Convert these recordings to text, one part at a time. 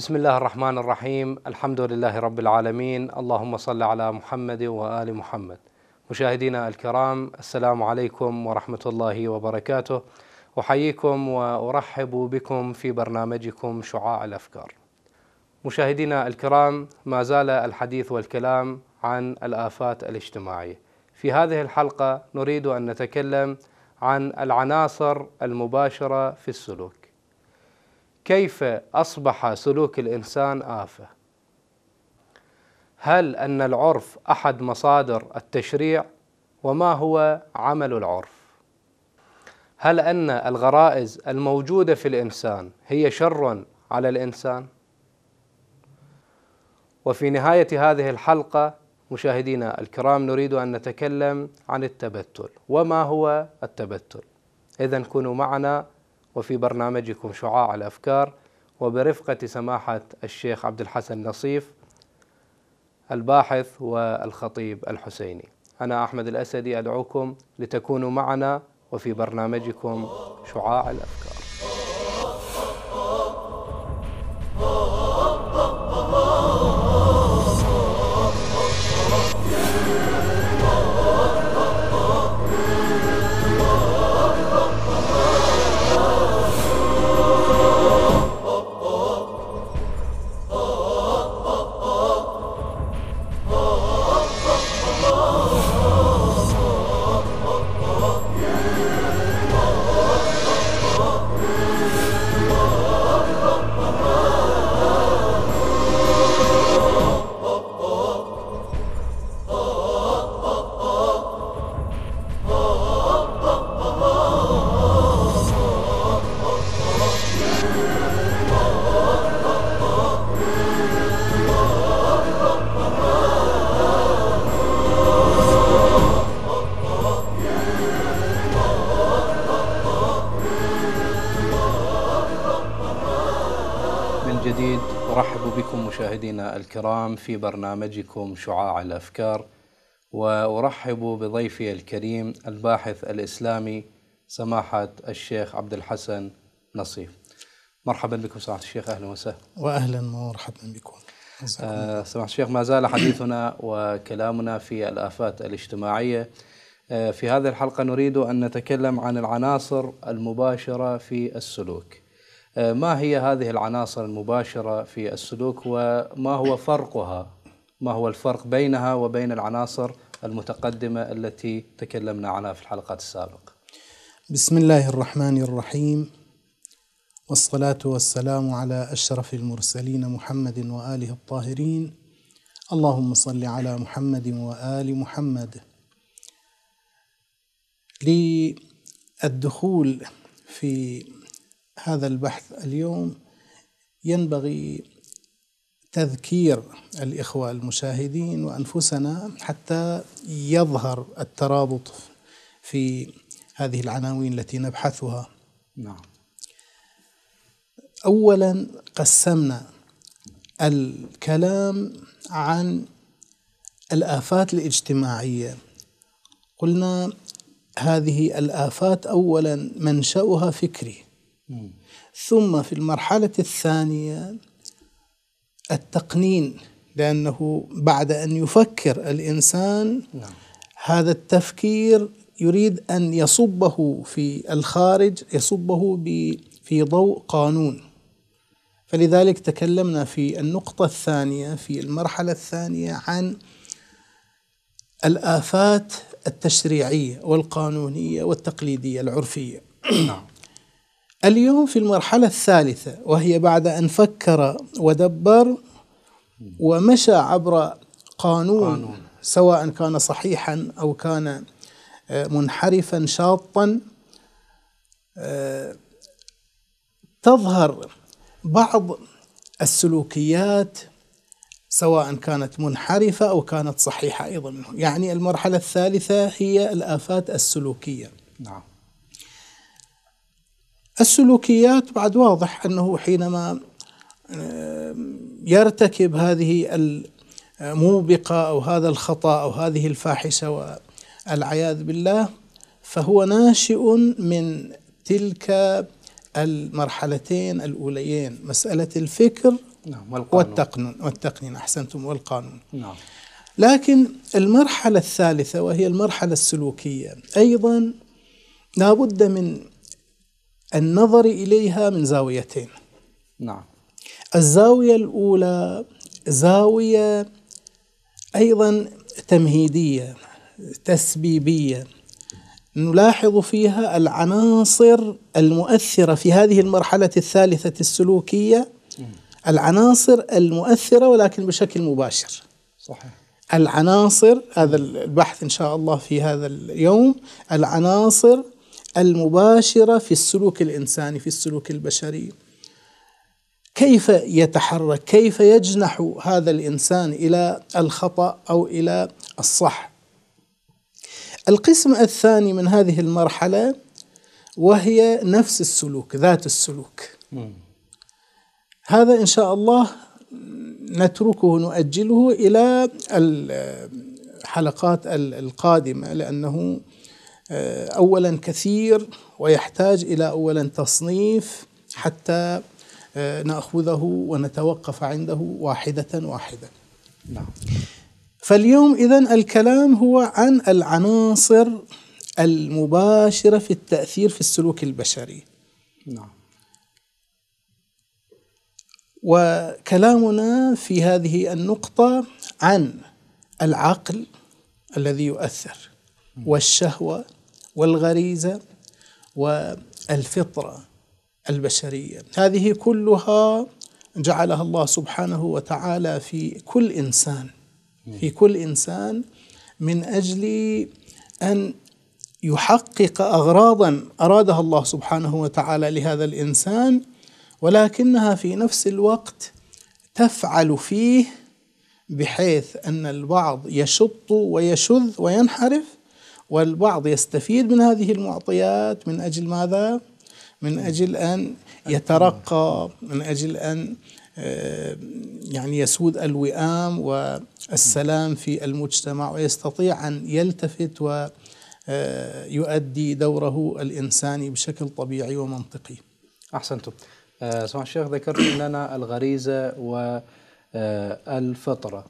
بسم الله الرحمن الرحيم الحمد لله رب العالمين اللهم صل على محمد وآل محمد مشاهدينا الكرام السلام عليكم ورحمة الله وبركاته أحييكم وأرحب بكم في برنامجكم شعاع الأفكار مشاهدينا الكرام ما زال الحديث والكلام عن الآفات الاجتماعية في هذه الحلقة نريد أن نتكلم عن العناصر المباشرة في السلوك كيف أصبح سلوك الإنسان آفة؟ هل أن العرف أحد مصادر التشريع؟ وما هو عمل العرف؟ هل أن الغرائز الموجودة في الإنسان هي شر على الإنسان؟ وفي نهاية هذه الحلقة مشاهدينا الكرام نريد أن نتكلم عن التبتل وما هو التبتل إذا كونوا معنا وفي برنامجكم شعاع الافكار وبرفقه سماحه الشيخ عبد الحسن نصيف الباحث والخطيب الحسيني. انا احمد الاسدي ادعوكم لتكونوا معنا وفي برنامجكم شعاع الافكار. في برنامجكم شعاع الافكار وارحب بضيفي الكريم الباحث الاسلامي سماحه الشيخ عبد الحسن نصيف. مرحبا بكم سماحه الشيخ اهلا وسهلا. واهلا ومرحبا بكم. آه سماحه الشيخ ما زال حديثنا وكلامنا في الافات الاجتماعيه. آه في هذه الحلقه نريد ان نتكلم عن العناصر المباشره في السلوك. آه، ما هي هذه العناصر المباشرة في السلوك وما هو فرقها ما هو الفرق بينها وبين العناصر المتقدمة التي تكلمنا عنها في الحلقات السابقة بسم الله الرحمن الرحيم والصلاة والسلام على أشرف المرسلين محمد وآله الطاهرين اللهم صل على محمد وآل محمد للدخول في هذا البحث اليوم ينبغي تذكير الإخوة المشاهدين وأنفسنا حتى يظهر الترابط في هذه العناوين التي نبحثها نعم أولا قسمنا الكلام عن الآفات الاجتماعية قلنا هذه الآفات أولا منشأها فكري ثم في المرحلة الثانية التقنين لأنه بعد أن يفكر الإنسان نعم. هذا التفكير يريد أن يصبه في الخارج يصبه في ضوء قانون فلذلك تكلمنا في النقطة الثانية في المرحلة الثانية عن الآفات التشريعية والقانونية والتقليدية العرفية نعم اليوم في المرحلة الثالثة وهي بعد أن فكر ودبر ومشى عبر قانون, قانون. سواء كان صحيحا أو كان آه، منحرفا شاطا آه، تظهر بعض السلوكيات سواء كانت منحرفة أو كانت صحيحة أيضا يعني المرحلة الثالثة هي الآفات السلوكية نعم السلوكيات بعد واضح انه حينما يرتكب هذه الموبقه آه، او هذا الخطا او هذه الفاحشه والعياذ بالله فهو ناشئ من تلك المرحلتين الاوليين مساله الفكر نعم والقانون والتقنين والتقنين احسنتم والقانون نعم لكن المرحله الثالثه وهي المرحله السلوكيه ايضا لابد من النظر إليها من زاويتين نعم الزاوية الأولى زاوية أيضا تمهيدية تسبيبية نلاحظ فيها العناصر المؤثرة في هذه المرحلة الثالثة السلوكية العناصر المؤثرة ولكن بشكل مباشر صحيح العناصر هذا البحث إن شاء الله في هذا اليوم العناصر المباشرة في السلوك الإنساني في السلوك البشري كيف يتحرك كيف يجنح هذا الإنسان إلى الخطأ أو إلى الصح القسم الثاني من هذه المرحلة وهي نفس السلوك ذات السلوك هذا إن شاء الله نتركه نؤجله إلى الحلقات القادمة لأنه اولا كثير ويحتاج الى اولا تصنيف حتى آه، ناخذه ونتوقف عنده واحده واحده. نعم. فاليوم اذا الكلام هو عن العناصر المباشره في التاثير في السلوك البشري. نعم. وكلامنا في هذه النقطه عن العقل الذي يؤثر والشهوه والغريزة والفطرة البشرية هذه كلها جعلها الله سبحانه وتعالى في كل إنسان في كل إنسان من أجل أن يحقق أغراضا أرادها الله سبحانه وتعالى لهذا الإنسان ولكنها في نفس الوقت تفعل فيه بحيث أن البعض يشط ويشذ وينحرف والبعض يستفيد من هذه المعطيات من أجل ماذا؟ من أجل أن يترقى من أجل أن آه، يعني يسود الوئام والسلام في المجتمع ويستطيع أن يلتفت ويؤدي آه، دوره الإنساني بشكل طبيعي ومنطقي أحسنتم آه، سمع الشيخ ذكرت لنا الغريزة والفطرة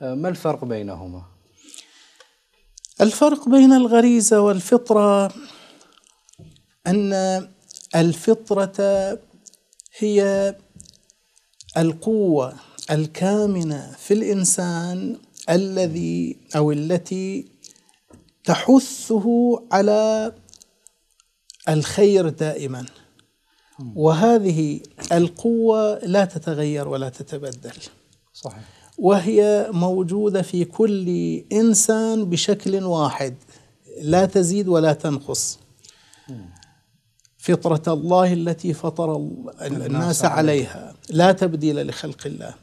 ما الفرق بينهما؟ الفرق بين الغريزه والفطره ان الفطره هي القوه الكامنه في الانسان الذي او التي تحثه على الخير دائما وهذه القوه لا تتغير ولا تتبدل صحيح وهي موجودة في كل إنسان بشكل واحد لا تزيد ولا تنقص فطرة الله التي فطر الناس عليها لا تبديل لخلق الله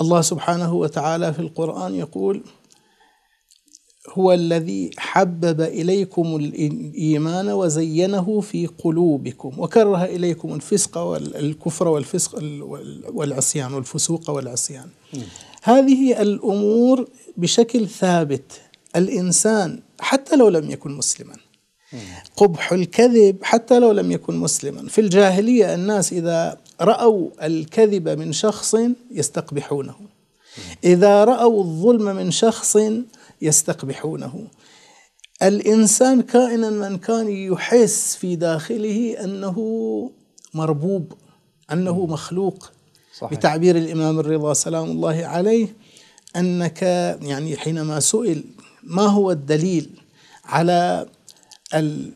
الله سبحانه وتعالى في القرآن يقول هو الذي حبب إليكم الإيمان وزينه في قلوبكم وكره إليكم الفسق والكفر والفسق والعصيان والفسوق والعصيان هذه الأمور بشكل ثابت الإنسان حتى لو لم يكن مسلما قبح الكذب حتى لو لم يكن مسلما في الجاهلية الناس إذا رأوا الكذب من شخص يستقبحونه إذا رأوا الظلم من شخص يستقبحونه الإنسان كائنا من كان يحس في داخله أنه مربوب أنه مخلوق صحيح. بتعبير الإمام الرضا سلام الله عليه أنك يعني حينما سئل ما هو الدليل على ال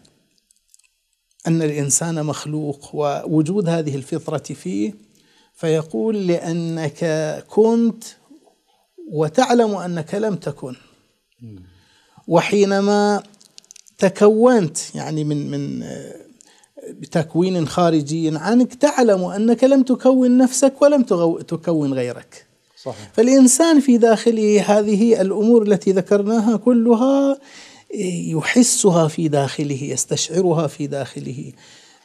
أن الإنسان مخلوق ووجود هذه الفطرة فيه فيقول لأنك كنت وتعلم أنك لم تكن وحينما تكونت يعني من من آه، بتكوين خارجي عنك تعلم انك لم تكون نفسك ولم تكون غيرك. صحيح. فالانسان في داخله هذه الامور التي ذكرناها كلها آه، يحسها في داخله يستشعرها في داخله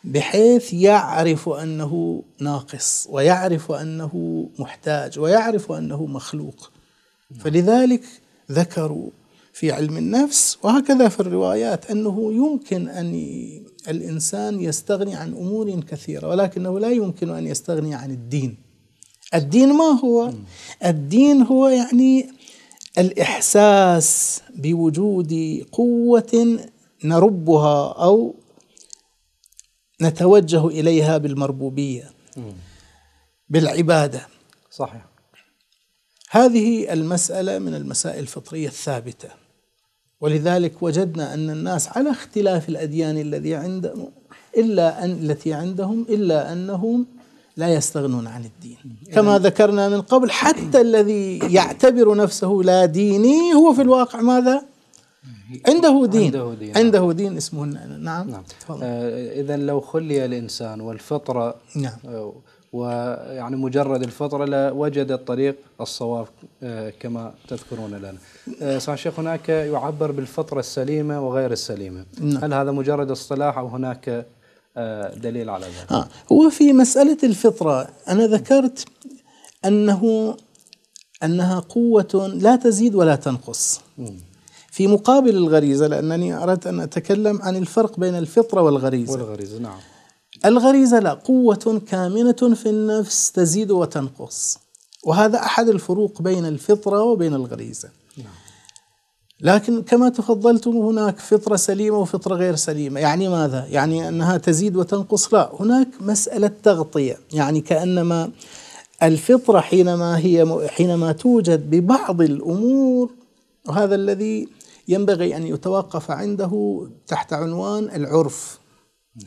بحيث يعرف انه ناقص ويعرف انه محتاج ويعرف انه مخلوق. نعم. فلذلك ذكروا في علم النفس وهكذا في الروايات انه يمكن ان الانسان يستغني عن امور كثيره ولكنه لا يمكن ان يستغني عن الدين. الدين ما هو؟ الدين هو يعني الاحساس بوجود قوه نربها او نتوجه اليها بالمربوبيه بالعباده صحيح هذه المساله من المسائل الفطريه الثابته ولذلك وجدنا أن الناس على اختلاف الأديان الذي عندهم إلا أن التي عندهم إلا أنهم لا يستغنون عن الدين كما ذكرنا من قبل حتى الذي يعتبر نفسه لا ديني هو في الواقع ماذا عنده دين عنده دين, عنده دين اسمه نعم, نعم. آه إذا لو خلي الإنسان والفطرة نعم آه ويعني مجرد الفطرة لوجد الطريق الصواب آه، كما تذكرون الآن صحيح آه، شيخ هناك يعبر بالفطرة السليمة وغير السليمة نعم. هل هذا مجرد اصطلاح أو هناك آه، دليل على ذلك آه. هو في مسألة الفطرة أنا ذكرت أنه أنها قوة لا تزيد ولا تنقص في مقابل الغريزة لأنني أردت أن أتكلم عن الفرق بين الفطرة والغريزة والغريزة نعم الغريزة لا قوة كامنة في النفس تزيد وتنقص وهذا أحد الفروق بين الفطرة وبين الغريزة لكن كما تفضلتم هناك فطرة سليمة وفطرة غير سليمة يعني ماذا؟ يعني أنها تزيد وتنقص لا هناك مسألة تغطية يعني كأنما الفطرة حينما هي حينما توجد ببعض الأمور وهذا الذي ينبغي أن يتوقف عنده تحت عنوان العرف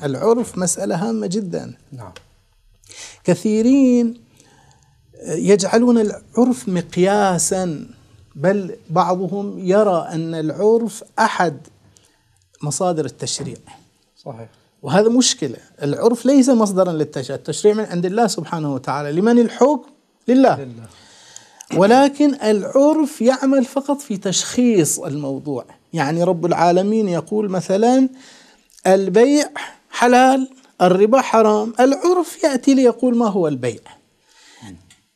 العرف مسألة هامة جدا نعم كثيرين يجعلون العرف مقياسا بل بعضهم يرى أن العرف أحد مصادر التشريع صحيح وهذا مشكلة العرف ليس مصدرا للتشريع التشريع من عند الله سبحانه وتعالى لمن الحكم لله, لله. ولكن العرف يعمل فقط في تشخيص الموضوع يعني رب العالمين يقول مثلا البيع حلال الربا حرام العرف يأتي ليقول ما هو البيع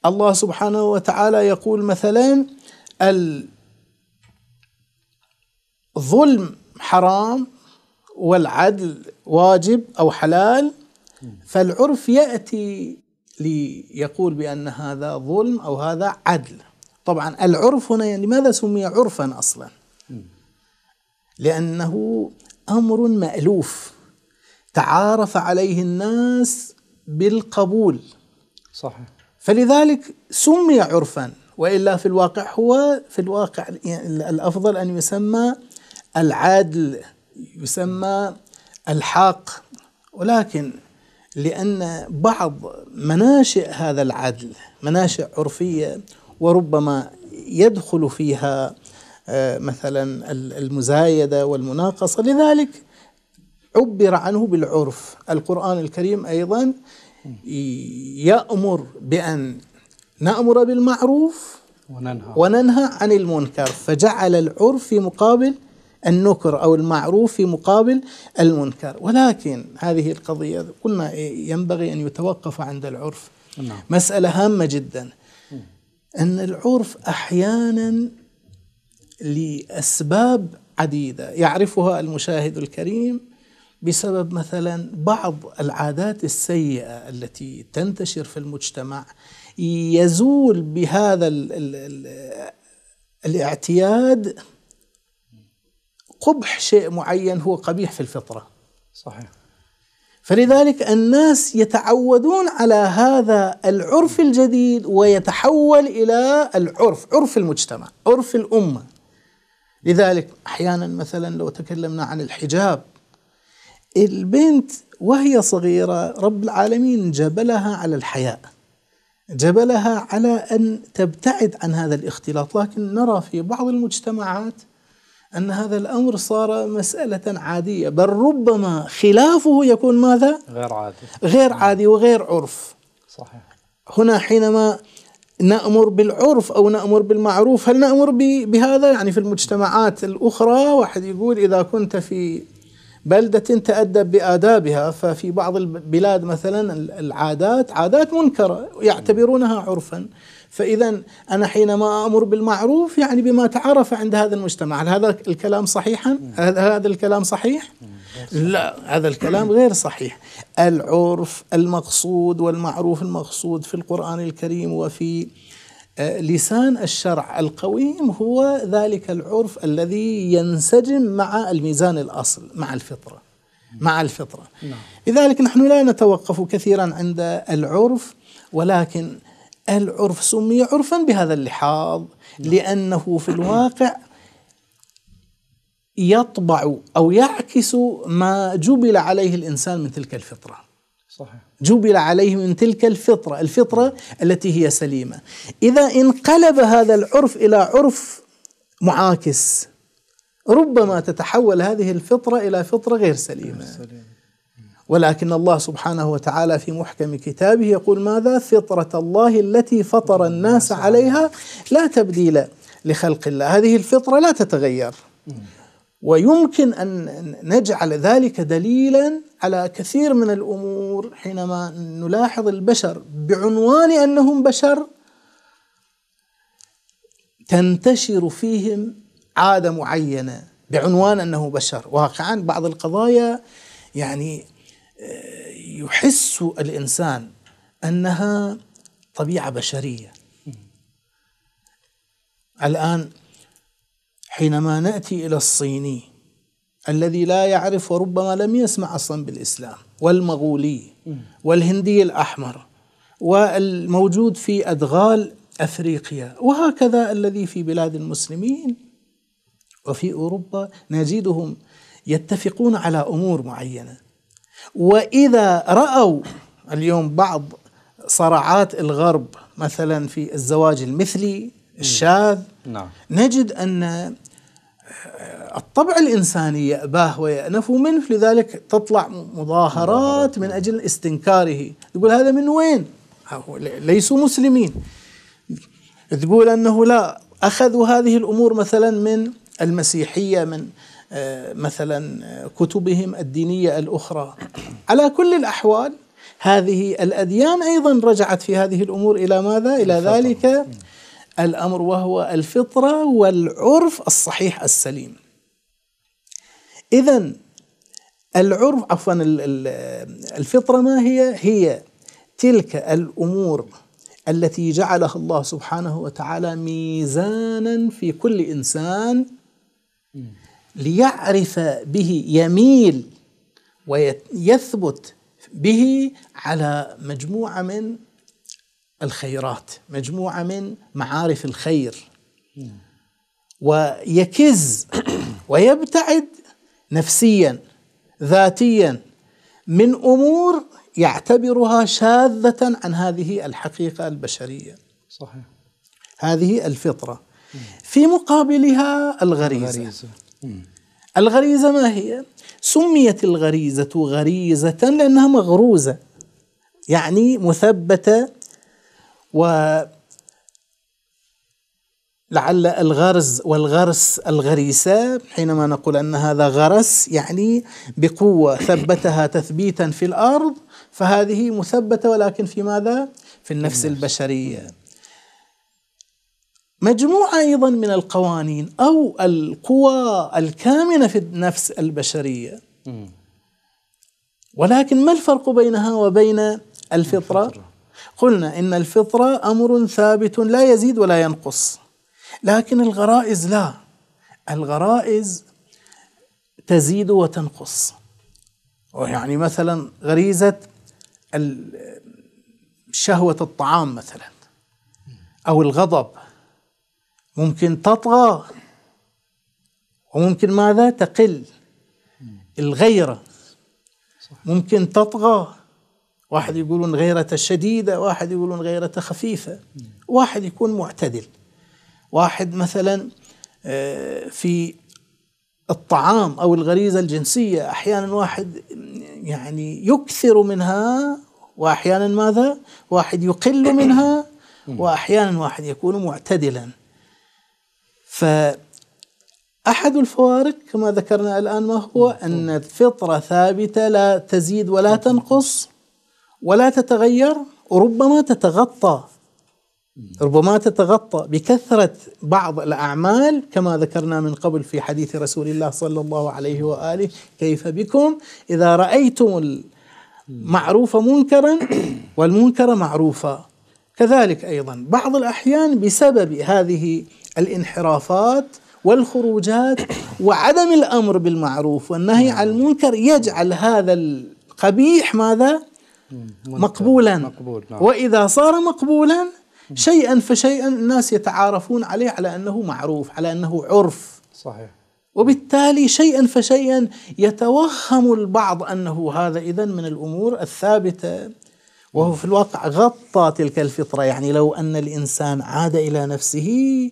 الله سبحانه وتعالى يقول مثلا الظلم حرام والعدل واجب أو حلال فالعرف يأتي ليقول بأن هذا ظلم أو هذا عدل طبعا العرف هنا يعني لماذا سمي عرفا أصلا لأنه أمر مألوف تعارف عليه الناس بالقبول صحيح فلذلك سمي عرفا والا في الواقع هو في الواقع الافضل ان يسمى العادل يسمى الحاق ولكن لان بعض مناشئ هذا العدل مناشئ عرفيه وربما يدخل فيها آه، مثلا المزايده والمناقصه لذلك عبر عنه بالعرف القرآن الكريم أيضا يأمر بأن نأمر بالمعروف وننهى, وننهى عن المنكر فجعل العرف في مقابل النكر أو المعروف في مقابل المنكر ولكن هذه القضية قلنا ينبغي أن يتوقف عند العرف نعم. مسألة هامة جدا أن العرف أحيانا لأسباب عديدة يعرفها المشاهد الكريم بسبب مثلا بعض العادات السيئه التي تنتشر في المجتمع يزول بهذا الـ الـ الاعتياد قبح شيء معين هو قبيح في الفطره صحيح فلذلك الناس يتعودون على هذا العرف الجديد ويتحول الى العرف عرف المجتمع عرف الامه لذلك احيانا مثلا لو تكلمنا عن الحجاب البنت وهي صغيرة رب العالمين جبلها على الحياء جبلها على أن تبتعد عن هذا الاختلاط لكن نرى في بعض المجتمعات أن هذا الأمر صار مسألة عادية بل ربما خلافه يكون ماذا؟ غير عادي غير عادي وغير عرف صحيح هنا حينما نأمر بالعرف أو نأمر بالمعروف هل نأمر بهذا يعني في المجتمعات الأخرى واحد يقول إذا كنت في بلدة تأدب بآدابها ففي بعض البلاد مثلا العادات عادات منكرة يعتبرونها عرفا فإذا أنا حينما أمر بالمعروف يعني بما تعرف عند هذا المجتمع هل هذا الكلام صحيحا؟ هل هذا الكلام صحيح؟ لا هذا الكلام غير صحيح العرف المقصود والمعروف المقصود في القرآن الكريم وفي آه، لسان الشرع القويم هو ذلك العرف الذي ينسجم مع الميزان الاصل مع الفطره مع الفطره نعم. لذلك نحن لا نتوقف كثيرا عند العرف ولكن العرف سمي عرفا بهذا اللحاظ نعم. لانه في الواقع يطبع او يعكس ما جبل عليه الانسان من تلك الفطره صحيح. جبل عليه من تلك الفطرة الفطرة التي هي سليمة إذا انقلب هذا العرف إلى عرف معاكس ربما تتحول هذه الفطرة إلى فطرة غير سليمة ولكن الله سبحانه وتعالى في محكم كتابه يقول ماذا فطرة الله التي فطر الناس عليها لا تبديل لخلق الله هذه الفطرة لا تتغير ويمكن أن نجعل ذلك دليلا على كثير من الأمور حينما نلاحظ البشر بعنوان أنهم بشر تنتشر فيهم عادة معينة بعنوان أنه بشر واقعا بعض القضايا يعني آه، يحس الإنسان أنها طبيعة بشرية الآن حينما نأتي إلى الصيني الذي لا يعرف وربما لم يسمع أصلا بالإسلام والمغولي والهندي الأحمر والموجود في أدغال أفريقيا وهكذا الذي في بلاد المسلمين وفي أوروبا نجدهم يتفقون على أمور معينة وإذا رأوا اليوم بعض صراعات الغرب مثلا في الزواج المثلي الشاذ نعم. نجد أن الطبع الانساني يأباه ويأنف منه لذلك تطلع مظاهرات من اجل استنكاره، تقول هذا من وين؟ ليسوا مسلمين. تقول انه لا اخذوا هذه الامور مثلا من المسيحيه من آه، مثلا آه، كتبهم الدينيه الاخرى. على كل الاحوال هذه الاديان ايضا رجعت في هذه الامور الى ماذا؟ الى ذلك الامر وهو الفطره والعرف الصحيح السليم. اذا العرف عفوا الفطره ما هي؟ هي تلك الامور التي جعلها الله سبحانه وتعالى ميزانا في كل انسان ليعرف به يميل ويثبت به على مجموعه من الخيرات مجموعة من معارف الخير ويكز ويبتعد نفسيا ذاتيا من أمور يعتبرها شاذة عن هذه الحقيقة البشرية صحيح هذه الفطرة في مقابلها الغريزة, الغريزة. الغريزة ما هي؟ سميت الغريزة غريزة لأنها مغروزة يعني مثبتة ولعل الغرز والغرس الغريسة حينما نقول أن هذا غرس يعني بقوة ثبتها تثبيتا في الأرض فهذه مثبتة ولكن في ماذا؟ في النفس البشرية مجموعة أيضا من القوانين أو القوى الكامنة في النفس البشرية ولكن ما الفرق بينها وبين الفطرة؟ قلنا إن الفطرة أمر ثابت لا يزيد ولا ينقص لكن الغرائز لا الغرائز تزيد وتنقص يعني مثلا غريزة شهوة الطعام مثلا أو الغضب ممكن تطغى وممكن ماذا تقل الغيرة ممكن تطغى واحد يقولون غيرة شديدة واحد يقولون غيرة خفيفة واحد يكون معتدل واحد مثلا آه، في الطعام أو الغريزة الجنسية أحيانا واحد يعني يكثر منها وأحيانا ماذا واحد يقل منها وأحيانا واحد يكون معتدلا فأحد الفوارق كما ذكرنا الآن ما هو نعم. أن الفطرة ثابتة لا تزيد ولا تنقص ولا تتغير وربما تتغطى ربما تتغطى بكثرة بعض الأعمال كما ذكرنا من قبل في حديث رسول الله صلى الله عليه وآله كيف بكم إذا رأيتم المعروف منكرا والمنكر معروفا كذلك أيضا بعض الأحيان بسبب هذه الانحرافات والخروجات وعدم الأمر بالمعروف والنهي عن المنكر يجعل هذا القبيح ماذا؟ مقبولا مقبول نعم. وإذا صار مقبولا شيئا فشيئا الناس يتعارفون عليه على أنه معروف على أنه عرف صحيح وبالتالي شيئا فشيئا يتوهم البعض أنه هذا إذا من الأمور الثابتة وهو في الواقع غطى تلك الفطرة يعني لو أن الإنسان عاد إلى نفسه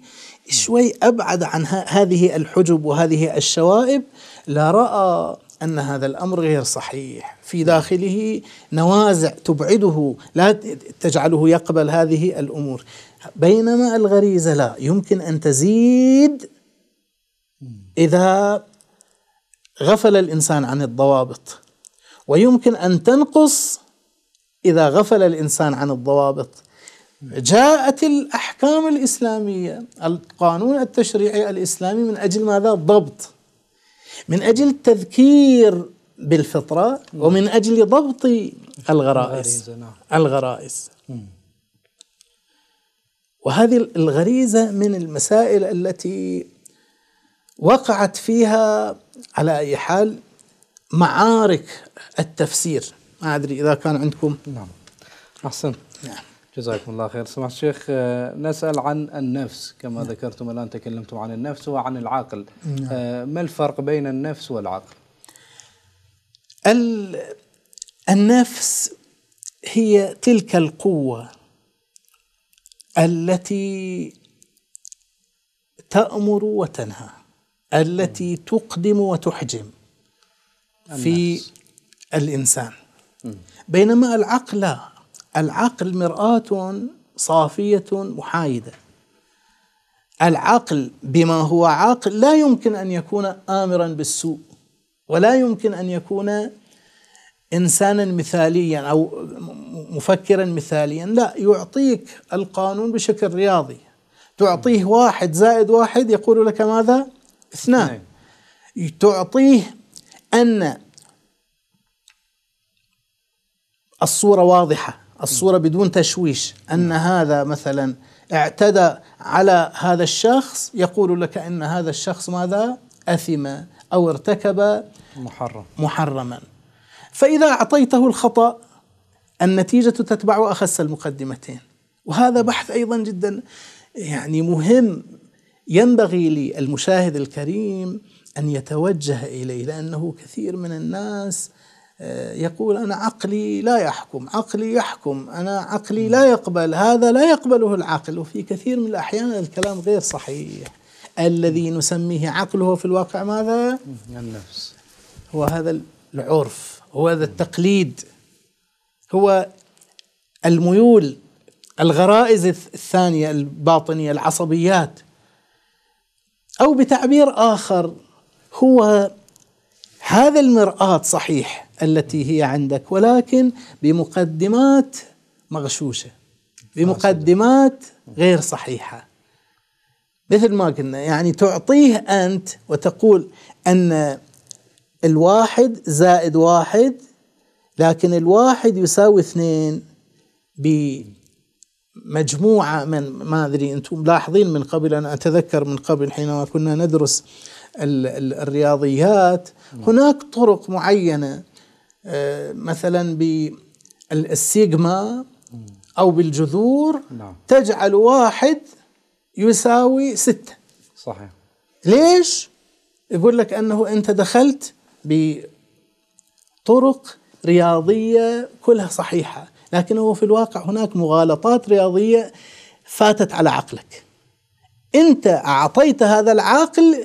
شوي أبعد عن هذه الحجب وهذه الشوائب لرأى أن هذا الأمر غير صحيح في داخله نوازع تبعده لا تجعله يقبل هذه الأمور بينما الغريزة لا يمكن أن تزيد إذا غفل الإنسان عن الضوابط ويمكن أن تنقص إذا غفل الإنسان عن الضوابط جاءت الأحكام الإسلامية القانون التشريعي الإسلامي من أجل ماذا؟ ضبط من أجل التذكير بالفطرة ومن أجل ضبط الغرائز نعم. الغرائز وهذه الغريزة من المسائل التي وقعت فيها على أي حال معارك التفسير ما أدري إذا كان عندكم نعم أحسن نعم جزاكم الله خير سماحة الشيخ آه، نسأل عن النفس كما نعم. ذكرتم الآن تكلمتم عن النفس وعن العقل نعم. آه، ما الفرق بين النفس والعقل النفس هي تلك القوة التي تأمر وتنهى التي نعم. تقدم وتحجم في الإنسان نعم. بينما العقل لا العقل مرآة صافية محايدة العقل بما هو عاقل لا يمكن أن يكون آمرا بالسوء ولا يمكن أن يكون إنسانا مثاليا أو مفكرا مثاليا لا يعطيك القانون بشكل رياضي تعطيه واحد زائد واحد يقول لك ماذا اثنان تعطيه أن الصورة واضحة الصورة بدون تشويش أن نعم. هذا مثلا اعتدى على هذا الشخص يقول لك أن هذا الشخص ماذا أثم أو ارتكب محرم محرما فإذا أعطيته الخطأ النتيجة تتبع أخس المقدمتين وهذا بحث أيضا جدا يعني مهم ينبغي للمشاهد الكريم أن يتوجه إليه لأنه كثير من الناس آه، يقول أنا عقلي لا يحكم عقلي يحكم أنا عقلي لا يقبل هذا لا يقبله العقل وفي كثير من الأحيان الكلام غير صحيح الذي نسميه عقله في الواقع ماذا؟ النفس هو هذا العرف هو هذا التقليد هو الميول الغرائز الثانية الباطنية العصبيات أو بتعبير آخر هو هذا المرآة صحيح التي هي عندك ولكن بمقدمات مغشوشه بمقدمات غير صحيحه مثل ما قلنا يعني تعطيه انت وتقول ان الواحد زائد واحد لكن الواحد يساوي اثنين بمجموعة من ما أدري أنتم ملاحظين من قبل أنا أتذكر من قبل حينما كنا ندرس الرياضيات هناك طرق معينة آه، مثلا بالسيجما أو بالجذور نعم. تجعل واحد يساوي ستة صحيح ليش؟ يقول لك أنه أنت دخلت بطرق رياضية كلها صحيحة لكنه في الواقع هناك مغالطات رياضية فاتت على عقلك أنت أعطيت هذا العقل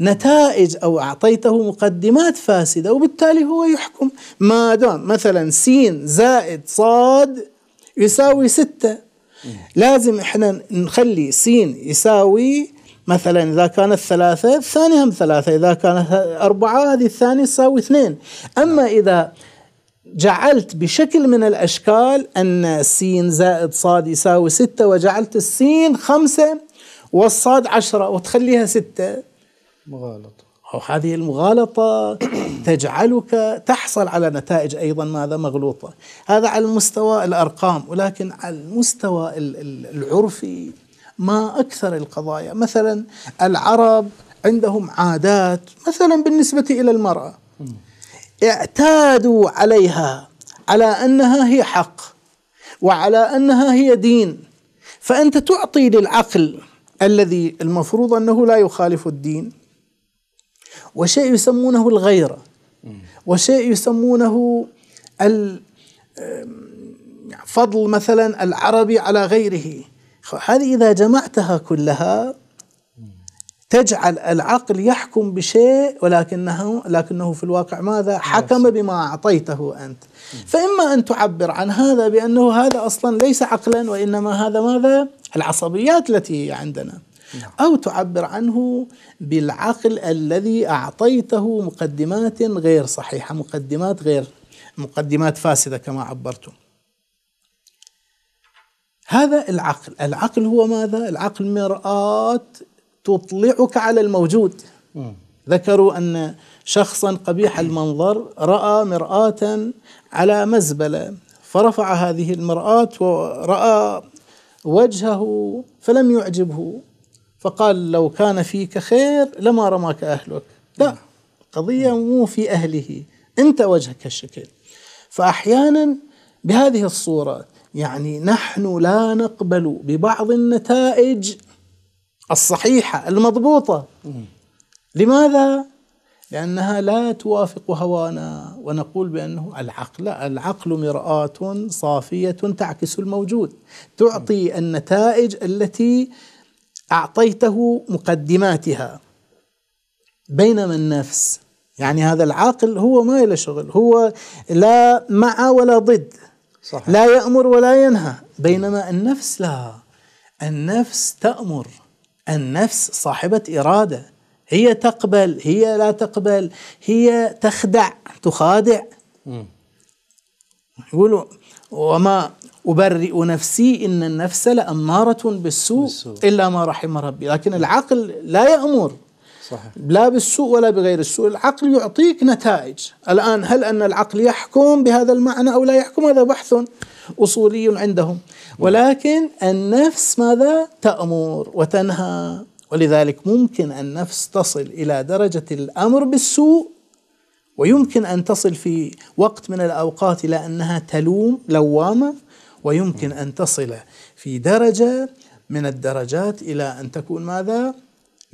نتائج او اعطيته مقدمات فاسده وبالتالي هو يحكم ما دام مثلا سين زائد صاد يساوي ستة لازم احنا نخلي سين يساوي مثلا اذا كانت ثلاثه الثانيه هم ثلاثه اذا كانت اربعه هذه الثانيه تساوي اثنين اما نعم. اذا جعلت بشكل من الأشكال أن سين زائد صاد يساوي ستة وجعلت السين خمسة والصاد عشرة وتخليها ستة مغالطة هذه المغالطة تجعلك تحصل على نتائج أيضا ماذا مغلوطة هذا على المستوى الأرقام ولكن على المستوى العرفي ما أكثر القضايا مثلا العرب عندهم عادات مثلا بالنسبة إلى المرأة اعتادوا عليها على أنها هي حق وعلى أنها هي دين فأنت تعطي للعقل الذي المفروض أنه لا يخالف الدين وشيء يسمونه الغيرة وشيء يسمونه فضل مثلا العربي على غيره هذه إذا جمعتها كلها تجعل العقل يحكم بشيء ولكنه لكنه في الواقع ماذا حكم بما أعطيته أنت فإما أن تعبر عن هذا بأنه هذا أصلا ليس عقلا وإنما هذا ماذا العصبيات التي عندنا نعم. أو تعبر عنه بالعقل الذي أعطيته مقدمات غير صحيحة مقدمات غير مقدمات فاسدة كما عبرتم هذا العقل العقل هو ماذا؟ العقل مرآة تطلعك على الموجود ذكروا أن شخصا قبيح المنظر رأى مرآة على مزبلة فرفع هذه المرآة ورأى وجهه فلم يعجبه فقال لو كان فيك خير لما رماك أهلك لا قضية مو في أهله أنت وجهك الشكل فأحيانا بهذه الصورة يعني نحن لا نقبل ببعض النتائج الصحيحة المضبوطة لماذا؟ لأنها لا توافق هوانا ونقول بأنه العقل العقل مرآة صافية تعكس الموجود تعطي النتائج التي أعطيته مقدماتها بينما النفس يعني هذا العاقل هو ما له شغل هو لا مع ولا ضد صحيح. لا يأمر ولا ينهى بينما النفس لا النفس تأمر النفس صاحبة إرادة هي تقبل هي لا تقبل هي تخدع تخادع يقولوا وما أبرئ نفسي إن النفس لأمارة بالسوء, بالسوء إلا ما رحم ربي لكن العقل لا يأمر صحيح. لا بالسوء ولا بغير السوء العقل يعطيك نتائج الآن هل أن العقل يحكم بهذا المعنى أو لا يحكم هذا بحث أصولي عندهم نعم. ولكن النفس ماذا تأمر وتنهى ولذلك ممكن النفس تصل إلى درجة الأمر بالسوء ويمكن أن تصل في وقت من الأوقات إلى أنها تلوم لوامة ويمكن أن تصل في درجة من الدرجات إلى أن تكون ماذا؟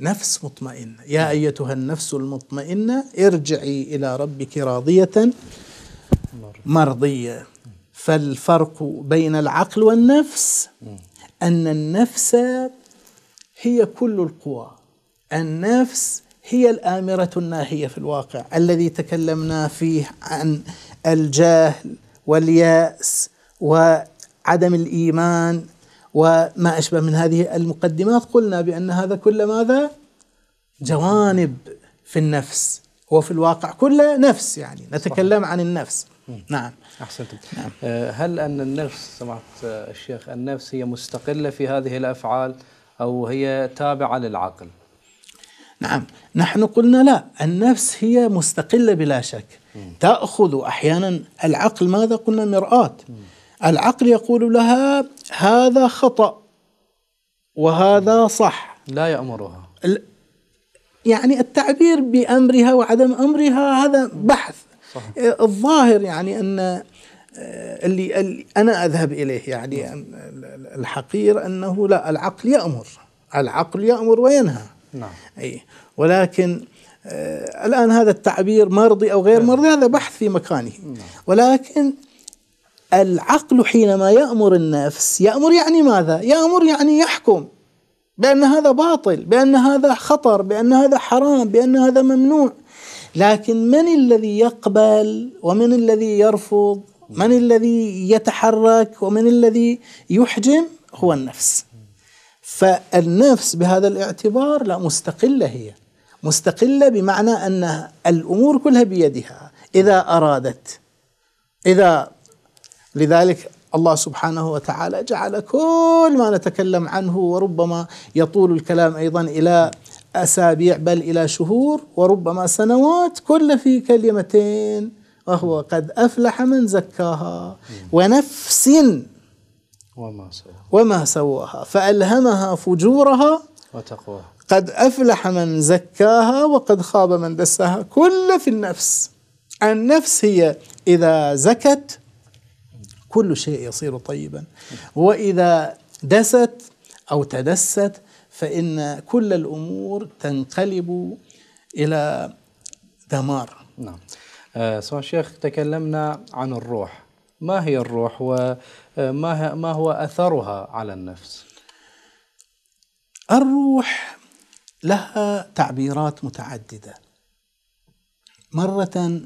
نفس مطمئنة يا أيتها النفس المطمئنة ارجعي إلى ربك راضية مرضية فالفرق بين العقل والنفس أن النفس هي كل القوى النفس هي الآمرة الناهية في الواقع الذي تكلمنا فيه عن الجهل واليأس و عدم الايمان وما اشبه من هذه المقدمات قلنا بان هذا كل ماذا؟ جوانب في النفس هو في الواقع كله نفس يعني نتكلم عن النفس مم. نعم احسنتم نعم. آه، هل ان النفس سمعت آه، الشيخ النفس هي مستقله في هذه الافعال او هي تابعه للعقل؟ نعم نحن قلنا لا النفس هي مستقله بلا شك مم. تاخذ احيانا العقل ماذا قلنا مرآه مم. العقل يقول لها هذا خطأ وهذا صح لا يأمرها يعني التعبير بأمرها وعدم أمرها هذا بحث صحيح. الظاهر يعني أن آه، اللي, اللي أنا أذهب إليه يعني نعم. الحقير أنه لا العقل يأمر العقل يأمر وينهى نعم. أي ولكن آه، الآن هذا التعبير مرضي أو غير نعم. مرضي هذا بحث في مكانه نعم. ولكن العقل حينما يأمر النفس يأمر يعني ماذا؟ يأمر يعني يحكم بأن هذا باطل بأن هذا خطر بأن هذا حرام بأن هذا ممنوع لكن من الذي يقبل ومن الذي يرفض من الذي يتحرك ومن الذي يحجم هو النفس فالنفس بهذا الاعتبار لا مستقلة هي مستقلة بمعنى أن الأمور كلها بيدها إذا أرادت إذا لذلك الله سبحانه وتعالى جعل كل ما نتكلم عنه وربما يطول الكلام ايضا الى اسابيع بل الى شهور وربما سنوات كل في كلمتين وهو قد افلح من زكاها ونفس وما سواها وما سواها فالهمها فجورها وتقواها قد افلح من زكاها وقد خاب من دساها كل في النفس النفس هي اذا زكت كل شيء يصير طيبا وإذا دست أو تدست فإن كل الأمور تنقلب إلى دمار نعم آه سواء شيخ تكلمنا عن الروح ما هي الروح وما آه، ما هو أثرها على النفس الروح لها تعبيرات متعددة مرة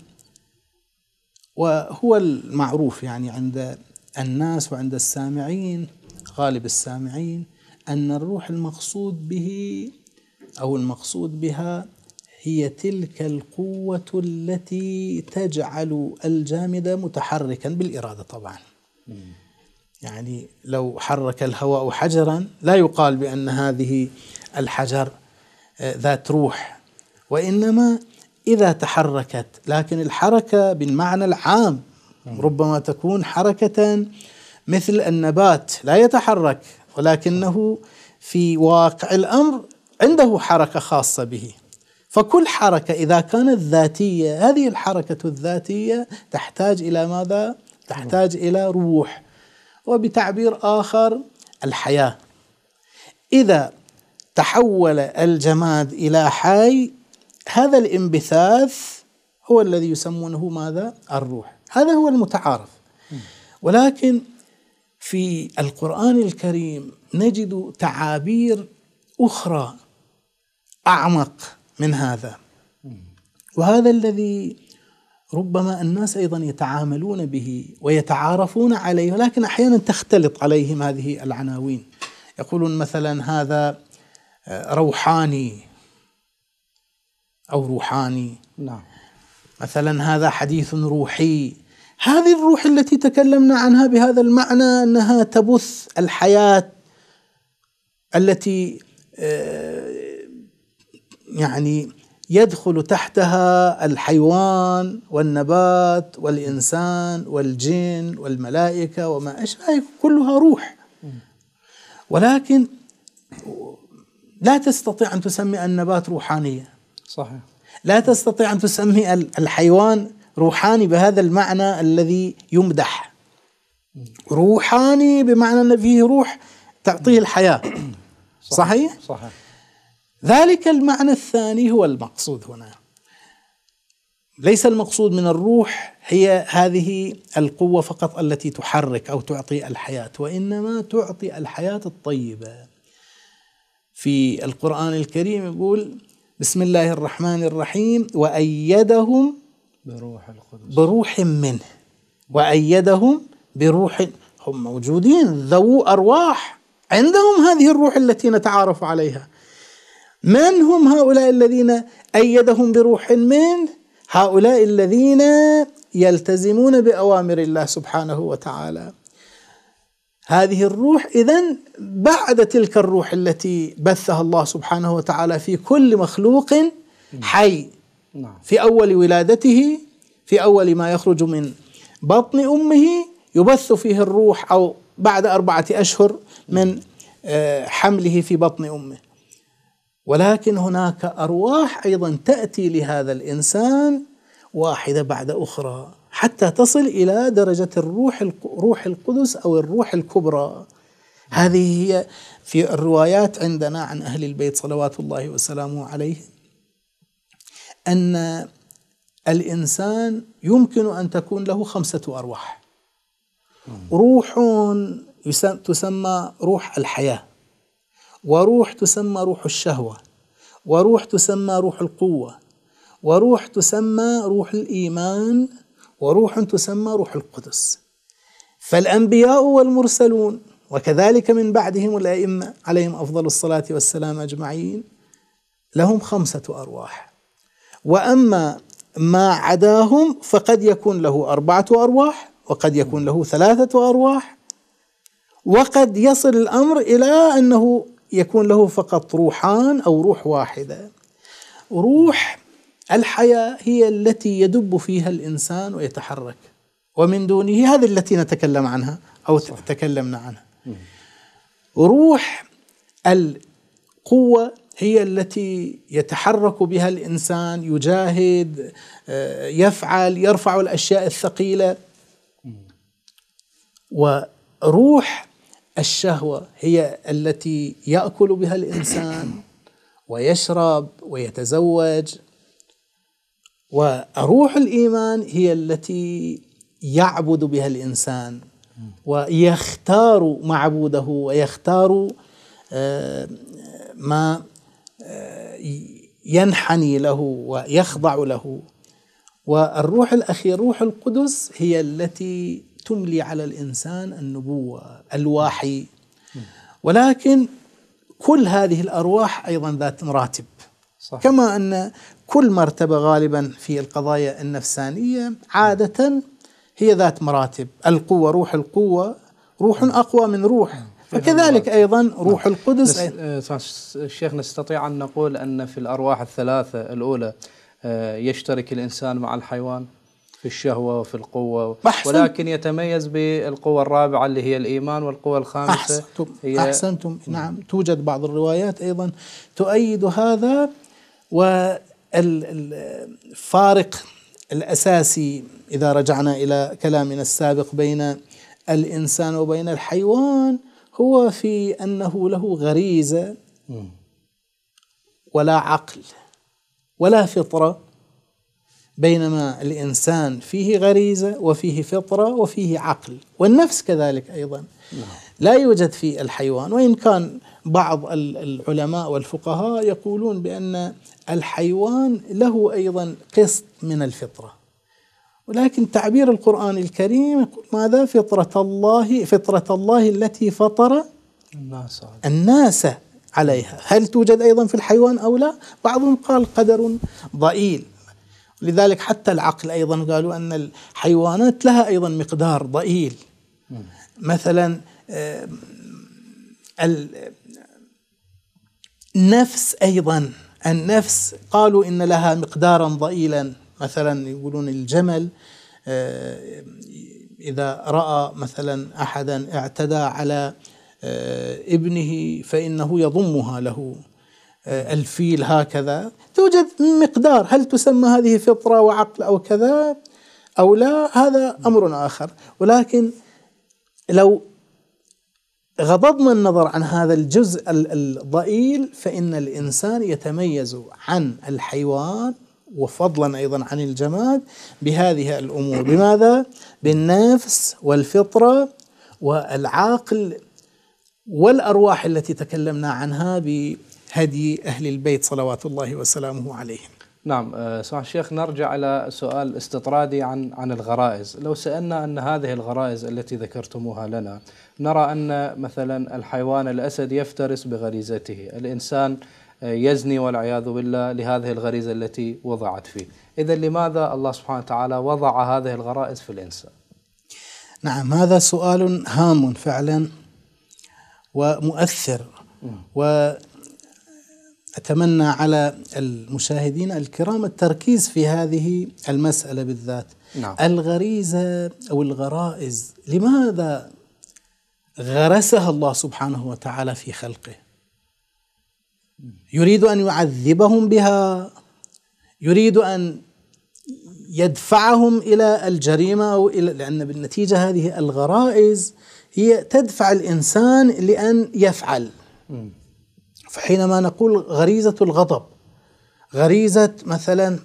وهو المعروف يعني عند الناس وعند السامعين غالب السامعين أن الروح المقصود به أو المقصود بها هي تلك القوة التي تجعل الجامد متحركا بالإرادة طبعا يعني لو حرك الهواء حجرا لا يقال بأن هذه الحجر آه، ذات روح وإنما إذا تحركت لكن الحركة بالمعنى العام ربما تكون حركة مثل النبات لا يتحرك ولكنه في واقع الأمر عنده حركة خاصة به فكل حركة إذا كانت ذاتية هذه الحركة الذاتية تحتاج إلى ماذا؟ تحتاج إلى روح وبتعبير آخر الحياة إذا تحول الجماد إلى حي هذا الانبثاث هو الذي يسمونه ماذا؟ الروح هذا هو المتعارف ولكن في القرآن الكريم نجد تعابير أخرى أعمق من هذا وهذا الذي ربما الناس أيضا يتعاملون به ويتعارفون عليه ولكن أحيانا تختلط عليهم هذه العناوين يقولون مثلا هذا آه، روحاني أو روحاني نعم مثلا هذا حديث روحي هذه الروح التي تكلمنا عنها بهذا المعنى أنها تبث الحياة التي آه، يعني يدخل تحتها الحيوان والنبات والإنسان والجن والملائكة وما أشبه كلها روح ولكن لا تستطيع أن تسمي النبات روحانية صحيح لا تستطيع أن تسمي الحيوان روحاني بهذا المعنى الذي يمدح روحاني بمعنى أن فيه روح تعطيه الحياة صحيح؟ صحيح ذلك المعنى الثاني هو المقصود هنا ليس المقصود من الروح هي هذه القوة فقط التي تحرك أو تعطي الحياة وإنما تعطي الحياة الطيبة في القرآن الكريم يقول بسم الله الرحمن الرحيم وأيدهم بروح القدس بروح منه وأيدهم بروح هم موجودين ذو أرواح عندهم هذه الروح التي نتعارف عليها من هم هؤلاء الذين أيدهم بروح منه هؤلاء الذين يلتزمون بأوامر الله سبحانه وتعالى هذه الروح إذا بعد تلك الروح التي بثها الله سبحانه وتعالى في كل مخلوق حي نعم. في أول ولادته في أول ما يخرج من بطن أمه يبث فيه الروح أو بعد أربعة أشهر من آه، حمله في بطن أمه ولكن هناك أرواح أيضا تأتي لهذا الإنسان واحدة بعد أخرى حتى تصل إلى درجة الروح روح القدس أو الروح الكبرى هذه هي في الروايات عندنا عن أهل البيت صلوات الله وسلامه عليه أن الإنسان يمكن أن تكون له خمسة أرواح روح تسمى روح الحياة وروح تسمى روح الشهوة وروح تسمى روح القوة وروح تسمى روح الإيمان وروح تسمى روح القدس فالأنبياء والمرسلون وكذلك من بعدهم الأئمة عليهم أفضل الصلاة والسلام أجمعين لهم خمسة أرواح وأما ما عداهم فقد يكون له أربعة أرواح وقد يكون له ثلاثة أرواح وقد يصل الأمر إلى أنه يكون له فقط روحان أو روح واحدة روح الحياة هي التي يدب فيها الإنسان ويتحرك ومن دونه هذه التي نتكلم عنها أو صح. تكلمنا عنها روح القوة هي التي يتحرك بها الإنسان يجاهد آه، يفعل يرفع الأشياء الثقيلة وروح الشهوة هي التي يأكل بها الإنسان ويشرب ويتزوج وروح الايمان هي التي يعبد بها الانسان ويختار معبوده ويختار آه، ما آه، ينحني له ويخضع له والروح الاخير روح القدس هي التي تملي على الانسان النبوه الواحي ولكن كل هذه الارواح ايضا ذات مراتب صح. كما ان كل مرتبة غالبا في القضايا النفسانية عادة هي ذات مراتب القوة روح القوة روح أقوى من روح نعم. فكذلك أيضا نعم. روح القدس الشيخ آه، نستطيع أن نقول أن في الأرواح الثلاثة الأولى آه، يشترك الإنسان مع الحيوان في الشهوة وفي القوة أحسن. ولكن يتميز بالقوة الرابعة اللي هي الإيمان والقوة الخامسة أحسنتم. هي أحسنتم نعم توجد بعض الروايات أيضا تؤيد هذا و الفارق الاساسي اذا رجعنا الى كلامنا السابق بين الانسان وبين الحيوان هو في انه له غريزه ولا عقل ولا فطره بينما الانسان فيه غريزه وفيه فطره وفيه عقل والنفس كذلك ايضا نعم. لا يوجد في الحيوان وان كان بعض العلماء والفقهاء يقولون بأن الحيوان له أيضا قسط من الفطرة ولكن تعبير القرآن الكريم يقول ماذا فطرة الله فطرة الله التي فطر الناس الناس عليها هل توجد أيضا في الحيوان أو لا بعضهم قال قدر ضئيل لذلك حتى العقل أيضا قالوا أن الحيوانات لها أيضا مقدار ضئيل مثلا آه، نفس أيضا النفس قالوا إن لها مقدارا ضئيلا مثلا يقولون الجمل آه، إذا رأى مثلا أحدا اعتدى على آه، ابنه فإنه يضمها له آه، الفيل هكذا توجد مقدار هل تسمى هذه فطرة وعقل أو كذا أو لا هذا أمر آخر ولكن لو غضضنا النظر عن هذا الجزء الضئيل فإن الإنسان يتميز عن الحيوان وفضلا أيضا عن الجماد بهذه الأمور بماذا؟ بالنفس والفطرة والعاقل والأرواح التي تكلمنا عنها بهدي أهل البيت صلوات الله وسلامه عليهم نعم آه، سمع الشيخ نرجع إلى سؤال استطرادي عن عن الغرائز لو سألنا أن هذه الغرائز التي ذكرتموها لنا نرى أن مثلا الحيوان الأسد يفترس بغريزته الإنسان يزني والعياذ بالله لهذه الغريزة التي وضعت فيه إذا لماذا الله سبحانه وتعالى وضع هذه الغرائز في الإنسان نعم هذا سؤال هام فعلا ومؤثر وأتمنى على المشاهدين الكرام التركيز في هذه المسألة بالذات نعم. الغريزة أو الغرائز لماذا غرسها الله سبحانه وتعالى في خلقه يريد ان يعذبهم بها يريد ان يدفعهم الى الجريمه او الى لان بالنتيجه هذه الغرائز هي تدفع الانسان لان يفعل فحينما نقول غريزه الغضب غريزه مثلا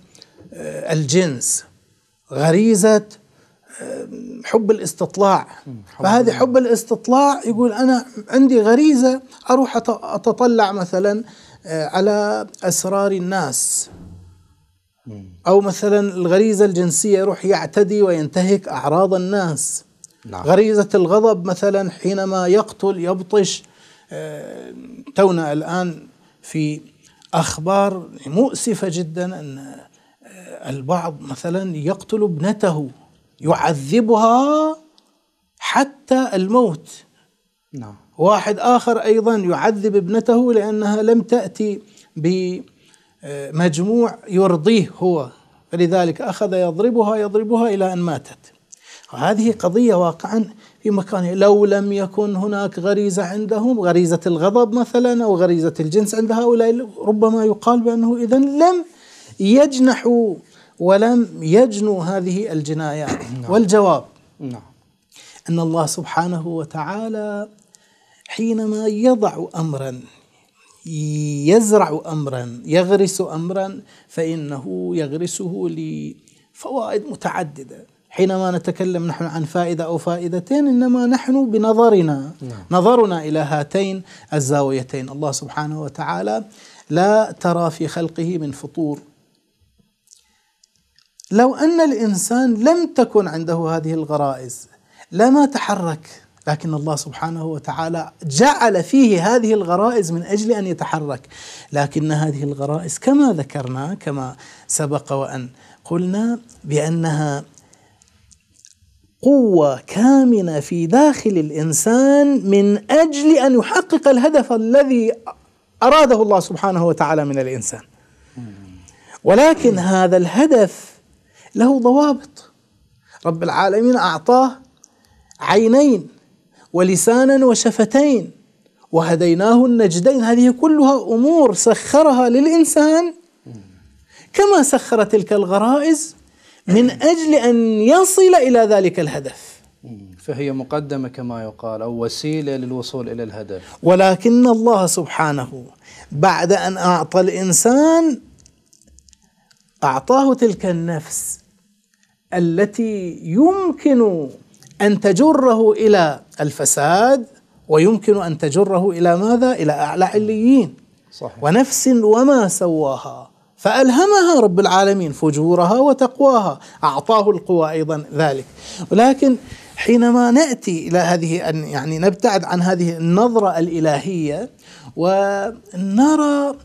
آه، الجنس غريزه حب الاستطلاع فهذا حب الاستطلاع يقول أنا عندي غريزة أروح أتطلع مثلا آه، على أسرار الناس أو مثلا الغريزة الجنسية يروح يعتدي وينتهك أعراض الناس نعم. غريزة الغضب مثلا حينما يقتل يبطش آه، تونا الآن في أخبار مؤسفة جدا أن آه، البعض مثلا يقتل ابنته يعذبها حتى الموت نعم واحد آخر أيضا يعذب ابنته لأنها لم تأتي بمجموع يرضيه هو فلذلك أخذ يضربها يضربها إلى أن ماتت هذه قضية واقعا في مكانه لو لم يكن هناك غريزة عندهم غريزة الغضب مثلا أو غريزة الجنس عند هؤلاء ربما يقال بأنه إذا لم يجنحوا ولم يجنوا هذه الجنايات نعم. والجواب نعم. أن الله سبحانه وتعالى حينما يضع أمرا يزرع أمرا يغرس أمرا فإنه يغرسه لفوائد متعددة حينما نتكلم نحن عن فائدة أو فائدتين إنما نحن بنظرنا نعم. نظرنا إلى هاتين الزاويتين الله سبحانه وتعالى لا ترى في خلقه من فطور لو ان الانسان لم تكن عنده هذه الغرائز لما تحرك لكن الله سبحانه وتعالى جعل فيه هذه الغرائز من اجل ان يتحرك لكن هذه الغرائز كما ذكرنا كما سبق وان قلنا بانها قوه كامنه في داخل الانسان من اجل ان يحقق الهدف الذي اراده الله سبحانه وتعالى من الانسان ولكن هذا الهدف له ضوابط رب العالمين أعطاه عينين ولسانا وشفتين وهديناه النجدين هذه كلها أمور سخرها للإنسان كما سخر تلك الغرائز من أجل أن يصل إلى ذلك الهدف فهي مقدمة كما يقال أو وسيلة للوصول إلى الهدف ولكن الله سبحانه بعد أن أعطى الإنسان أعطاه تلك النفس التي يمكن ان تجره الى الفساد ويمكن ان تجره الى ماذا؟ الى اعلى عليين. صحيح. ونفس وما سواها فالهمها رب العالمين فجورها وتقواها، اعطاه القوى ايضا ذلك. ولكن حينما ناتي الى هذه أن يعني نبتعد عن هذه النظره الالهيه ونرى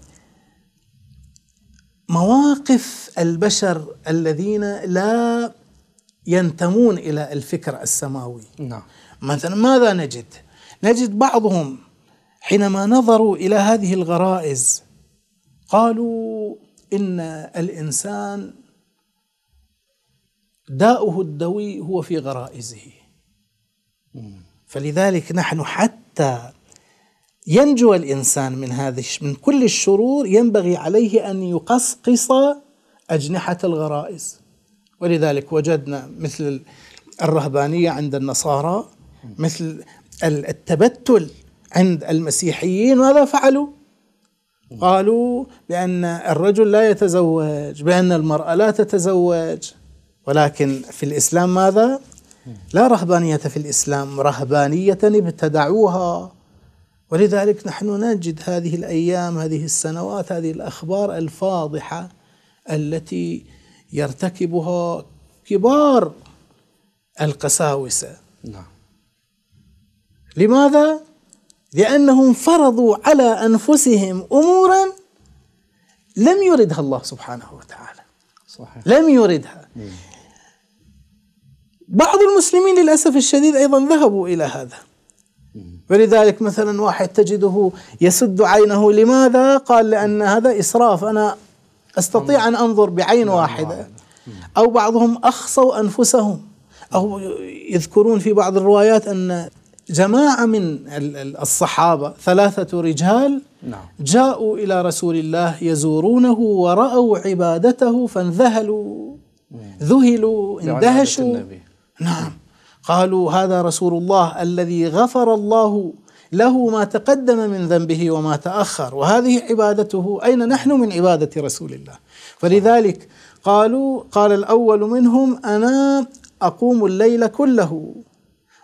مواقف البشر الذين لا ينتمون الى الفكر السماوي. نعم. مثلا ماذا نجد؟ نجد بعضهم حينما نظروا الى هذه الغرائز قالوا ان الانسان داؤه الدوي هو في غرائزه. فلذلك نحن حتى ينجو الانسان من هذه من كل الشرور ينبغي عليه ان يقصقص اجنحه الغرائز. ولذلك وجدنا مثل الرهبانية عند النصارى مثل التبتل عند المسيحيين ماذا فعلوا؟ قالوا بأن الرجل لا يتزوج بأن المرأة لا تتزوج ولكن في الإسلام ماذا؟ لا رهبانية في الإسلام رهبانية ابتدعوها ولذلك نحن نجد هذه الأيام هذه السنوات هذه الأخبار الفاضحة التي يرتكبها كبار القساوسه نعم لماذا لانهم فرضوا على انفسهم امورا لم يردها الله سبحانه وتعالى صحيح. لم يردها بعض المسلمين للاسف الشديد ايضا ذهبوا الى هذا ولذلك مثلا واحد تجده يسد عينه لماذا؟ قال لأن هذا إسراف أنا أستطيع أن أنظر بعين نعم، واحدة نعم. أو بعضهم أخصوا أنفسهم أو يذكرون في بعض الروايات أن جماعة من الصحابة ثلاثة رجال نعم. جاءوا إلى رسول الله يزورونه ورأوا عبادته فانذهلوا ذهلوا اندهشوا نعم قالوا هذا رسول الله الذي غفر الله له ما تقدم من ذنبه وما تاخر وهذه عبادته اين نحن من عباده رسول الله فلذلك قالوا قال الاول منهم انا اقوم الليل كله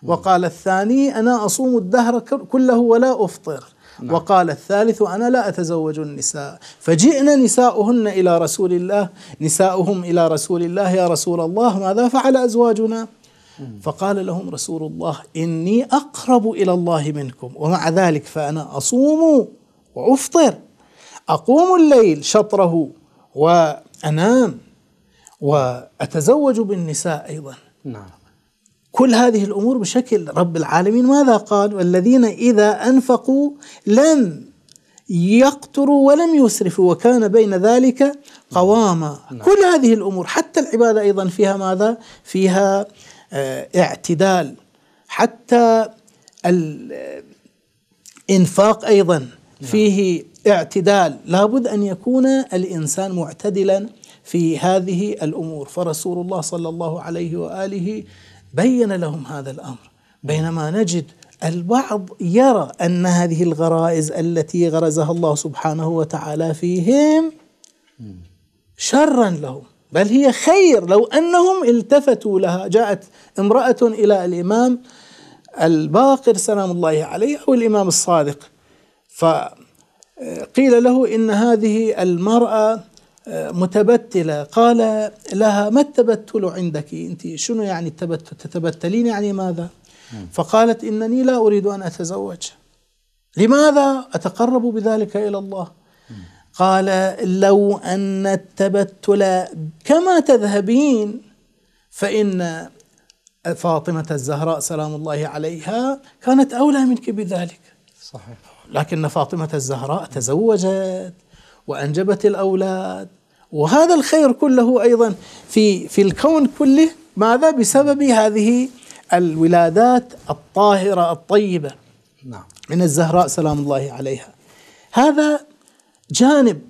وقال الثاني انا اصوم الدهر كله ولا افطر نعم. وقال الثالث أنا لا أتزوج النساء فجئنا نساؤهن إلى رسول الله نساؤهم إلى رسول الله يا رسول الله ماذا فعل أزواجنا فقال لهم رسول الله إني أقرب إلى الله منكم ومع ذلك فأنا أصوم وأفطر أقوم الليل شطره وأنام وأتزوج بالنساء أيضا نعم كل هذه الأمور بشكل رب العالمين ماذا قال والذين إذا أنفقوا لم يقتروا ولم يسرفوا وكان بين ذلك قواما نعم. كل هذه الأمور حتى العبادة أيضا فيها ماذا فيها آه، اعتدال حتى الإنفاق أيضا نعم. فيه اعتدال لابد أن يكون الإنسان معتدلا في هذه الأمور فرسول الله صلى الله عليه وآله بين لهم هذا الأمر بينما نجد البعض يرى أن هذه الغرائز التي غرزها الله سبحانه وتعالى فيهم شرا لهم بل هي خير لو انهم التفتوا لها جاءت امراه الى الامام الباقر سلام الله عليه او الامام الصادق فقيل له ان هذه المراه متبتله قال لها ما التبتل عندك انت شنو يعني التبتل تتبتلين يعني ماذا فقالت انني لا اريد ان اتزوج لماذا اتقرب بذلك الى الله قال لو ان التبتل كما تذهبين فان فاطمه الزهراء سلام الله عليها كانت اولى منك بذلك صحيح لكن فاطمه الزهراء تزوجت وانجبت الاولاد وهذا الخير كله ايضا في في الكون كله ماذا بسبب هذه الولادات الطاهره الطيبه نعم من الزهراء سلام الله عليها هذا جانب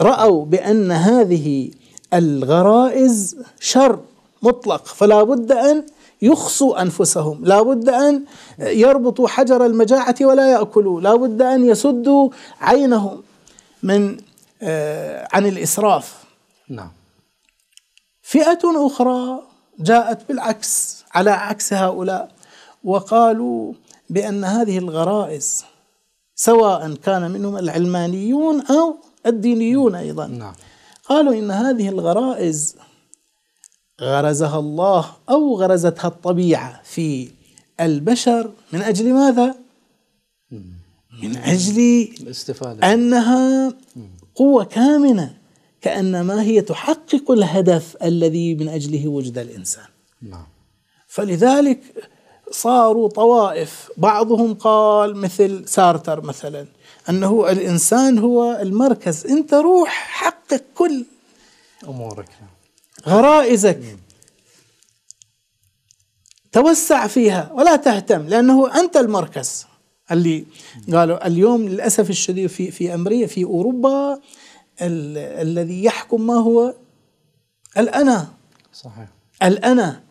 راوا بان هذه الغرائز شر مطلق فلا بد ان يخصوا انفسهم لا بد ان يربطوا حجر المجاعه ولا ياكلوا لا بد ان يسدوا عينهم من آه، عن الاسراف نعم فئه اخرى جاءت بالعكس على عكس هؤلاء وقالوا بان هذه الغرائز سواء كان منهم العلمانيون أو الدينيون أيضا نعم. قالوا إن هذه الغرائز غرزها الله أو غرزتها الطبيعة في البشر من أجل ماذا؟ من أجل الاستفادة أنها قوة كامنة كأنما هي تحقق الهدف الذي من أجله وجد الإنسان نعم. فلذلك صاروا طوائف بعضهم قال مثل سارتر مثلا أنه الإنسان هو المركز أنت روح حقق كل أمورك غرائزك توسع فيها ولا تهتم لأنه أنت المركز اللي قالوا اليوم للأسف الشديد في في أمريكا في أوروبا الذي يحكم ما هو الأنا صحيح الأنا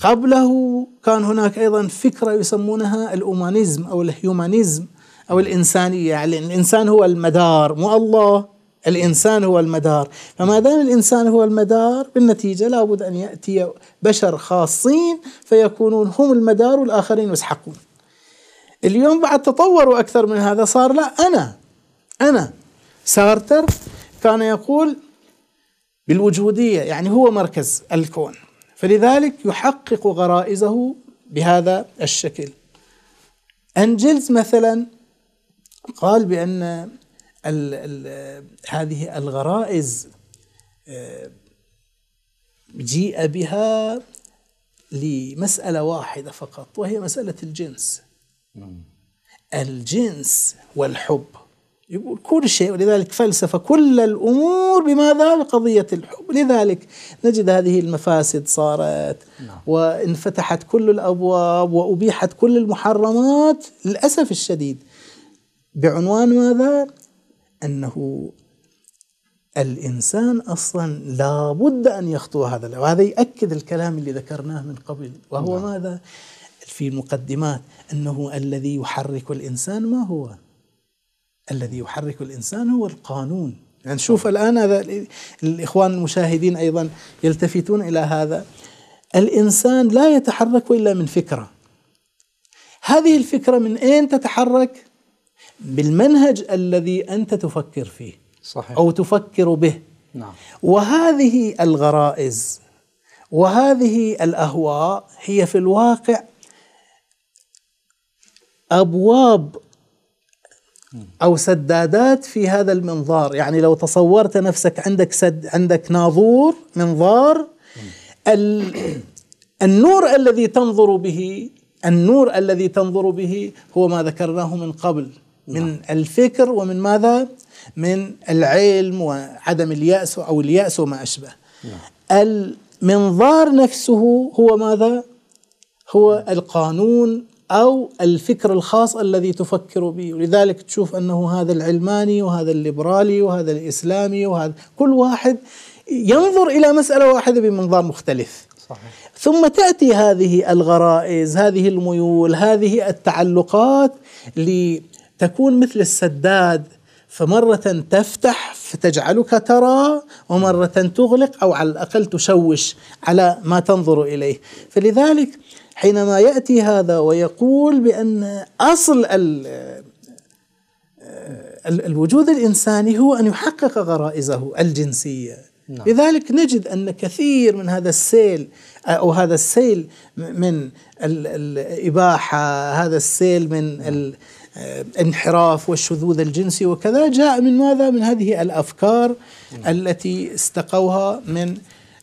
قبله كان هناك أيضا فكرة يسمونها الأومانيزم أو الهيومانيزم أو الإنسانية يعني الإنسان هو المدار مو الله الإنسان هو المدار فما دام الإنسان هو المدار بالنتيجة لابد أن يأتي بشر خاصين فيكونون هم المدار والآخرين يسحقون اليوم بعد تطوروا أكثر من هذا صار لا أنا أنا سارتر كان يقول بالوجودية يعني هو مركز الكون فلذلك يحقق غرائزه بهذا الشكل أنجلز مثلا قال بأن ال ال هذه الغرائز آه، جيء بها لمسألة واحدة فقط وهي مسألة الجنس نعم. الجنس والحب يقول كل شيء ولذلك فلسفة كل الأمور بماذا؟ بقضية الحب لذلك نجد هذه المفاسد صارت نعم. وانفتحت كل الأبواب وأبيحت كل المحرمات للأسف الشديد بعنوان ماذا؟ أنه الإنسان أصلا لابد أن يخطو هذا وهذا يؤكد الكلام اللي ذكرناه من قبل وهو نعم. ماذا؟ في المقدمات أنه الذي يحرك الإنسان ما هو؟ الذي يحرك الإنسان هو القانون نشوف نعم. يعني الآن هذا الإخوان المشاهدين أيضا يلتفتون إلى هذا الإنسان لا يتحرك إلا من فكرة هذه الفكرة من أين تتحرك؟ بالمنهج الذي أنت تفكر فيه صحيح. أو تفكر به نعم. وهذه الغرائز وهذه الأهواء هي في الواقع أبواب او سدادات في هذا المنظار يعني لو تصورت نفسك عندك سد عندك ناظور منظار النور الذي تنظر به النور الذي تنظر به هو ما ذكرناه من قبل من نعم. الفكر ومن ماذا من العلم وعدم اليأس أو اليأس وما أشبه نعم. المنظار نفسه هو ماذا هو القانون أو الفكر الخاص الذي تفكر به ولذلك تشوف أنه هذا العلماني وهذا الليبرالي وهذا الإسلامي وهذا كل واحد ينظر إلى مسألة واحدة بمنظار مختلف صحيح. ثم تأتي هذه الغرائز هذه الميول هذه التعلقات لتكون مثل السداد فمرة تفتح فتجعلك ترى ومرة تغلق أو على الأقل تشوش على ما تنظر إليه فلذلك حينما يأتي هذا ويقول بأن أصل الوجود الإنساني هو أن يحقق غرائزه الجنسية نعم. لذلك نجد أن كثير من هذا السيل أو هذا السيل من الإباحة هذا السيل من نعم. آه، انحراف والشذوذ الجنسي وكذا جاء من ماذا؟ من هذه الافكار نعم. التي استقوها من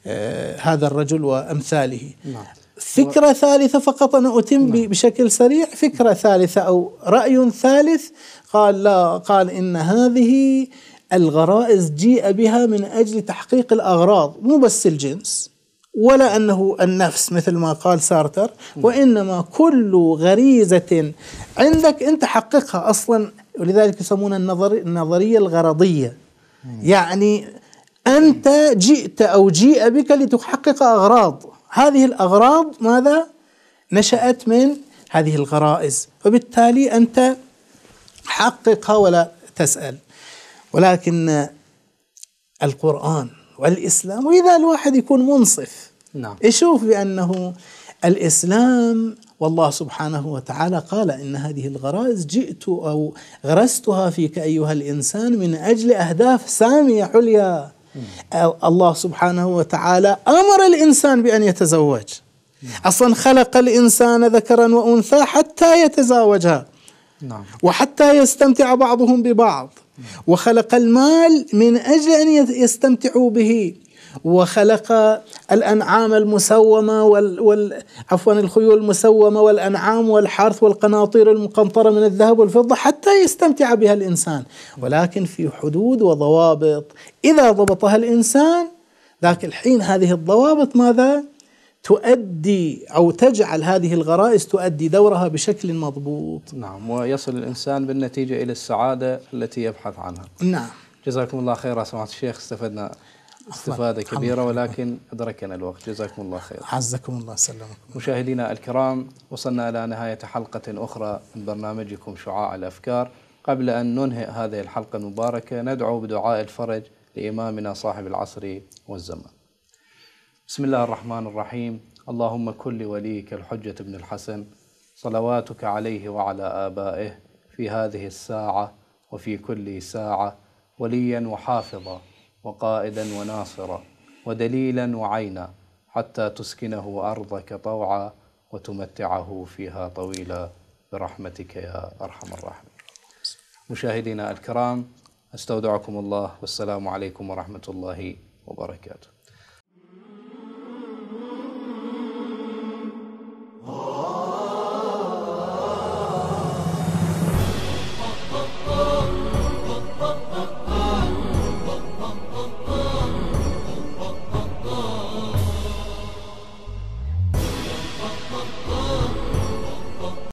آه، هذا الرجل وامثاله. نعم. فكره و... ثالثه فقط انا اتم نعم. بشكل سريع، فكره ثالثه او راي ثالث قال لا قال ان هذه الغرائز جيء بها من اجل تحقيق الاغراض مو بس الجنس. ولا أنه النفس مثل ما قال سارتر وإنما كل غريزة عندك أنت حققها أصلا ولذلك يسمونها النظرية الغرضية يعني أنت جئت أو جيء بك لتحقق أغراض هذه الأغراض ماذا؟ نشأت من هذه الغرائز وبالتالي أنت حققها ولا تسأل ولكن القرآن والإسلام وإذا الواحد يكون منصف نعم. يشوف بأنه الإسلام والله سبحانه وتعالى قال إن هذه الغرائز جئت أو غرستها فيك أيها الإنسان من أجل أهداف سامية حليا الله سبحانه وتعالى أمر الإنسان بأن يتزوج أصلا خلق الإنسان ذكرا وأنثى حتى يتزاوجها نعم. وحتى يستمتع بعضهم ببعض وخلق المال من أجل أن يستمتعوا به وخلق الأنعام المسومة وال... وال... عفوا الخيول المسومة والأنعام والحرث والقناطير المقنطرة من الذهب والفضة حتى يستمتع بها الإنسان ولكن في حدود وضوابط إذا ضبطها الإنسان ذاك الحين هذه الضوابط ماذا؟ تؤدي أو تجعل هذه الغرائز تؤدي دورها بشكل مضبوط نعم ويصل الإنسان بالنتيجة إلى السعادة التي يبحث عنها نعم جزاكم الله خيرا سماحة الشيخ استفدنا استفادة كبيرة ولكن أدركنا الوقت جزاكم الله خير عزكم الله سلامكم مشاهدينا الكرام وصلنا إلى نهاية حلقة أخرى من برنامجكم شعاع الأفكار قبل أن ننهي هذه الحلقة المباركة ندعو بدعاء الفرج لإمامنا صاحب العصر والزمان بسم الله الرحمن الرحيم اللهم كن لوليك الحجة بن الحسن صلواتك عليه وعلى آبائه في هذه الساعة وفي كل ساعة وليا وحافظا وقائدا وناصرا ودليلا وعينا حتى تسكنه أرضك طوعا وتمتعه فيها طويلا برحمتك يا أرحم الراحمين مشاهدينا الكرام استودعكم الله والسلام عليكم ورحمة الله وبركاته Oh.